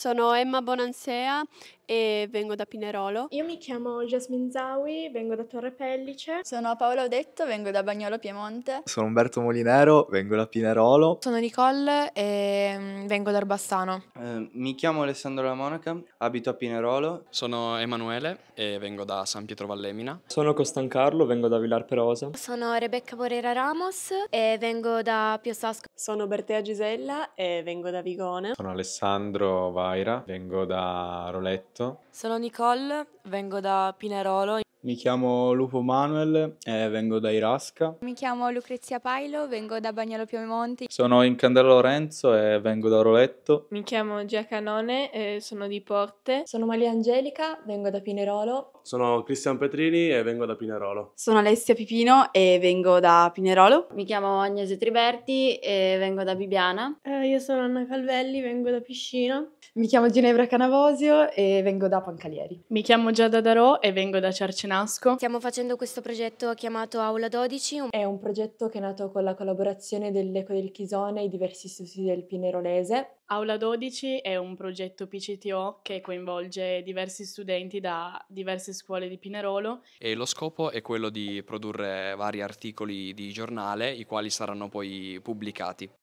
Sono Emma Bonansea e vengo da Pinerolo. Io mi chiamo Jasmine Zawi, vengo da Torre Pellice. Sono Paola Odetto, vengo da Bagnolo Piemonte. Sono Umberto Molinero, vengo da Pinerolo. Sono Nicole e mm, vengo da Arbassano. Eh, mi chiamo Alessandro La Monaca, abito a Pinerolo. Sono Emanuele e vengo da San Pietro Vallemina. Sono Costancarlo, vengo da Villar Perosa. Sono Rebecca Borera Ramos e vengo da Piosasco. Sono Bertea Gisella e vengo da Vigone. Sono Alessandro Vai Aira, vengo da Roletto. Sono Nicole, vengo da Pinerolo. Mi chiamo Lupo Manuel e eh, vengo da Irasca. Mi chiamo Lucrezia Pailo, vengo da Bagnolo Piemonti. Sono in Candela Lorenzo e vengo da Roletto. Mi chiamo Gia Canone e sono di Porte. Sono Maria Angelica, vengo da Pinerolo. Sono Cristian Petrini e vengo da Pinerolo. Sono Alessia Pipino e vengo da Pinerolo. Mi chiamo Agnese Triberti e vengo da Bibiana. Eh, io sono Anna Calvelli, vengo da Piscina. Mi chiamo Ginevra Canavosio e vengo da Pancalieri. Mi chiamo Giada Darò e vengo da Cercenaro nasco. Stiamo facendo questo progetto chiamato Aula 12. È un progetto che è nato con la collaborazione dell'Eco del Chisone e diversi istituti del Pinerolese. Aula 12 è un progetto PCTO che coinvolge diversi studenti da diverse scuole di Pinerolo. E lo scopo è quello di produrre vari articoli di giornale, i quali saranno poi pubblicati.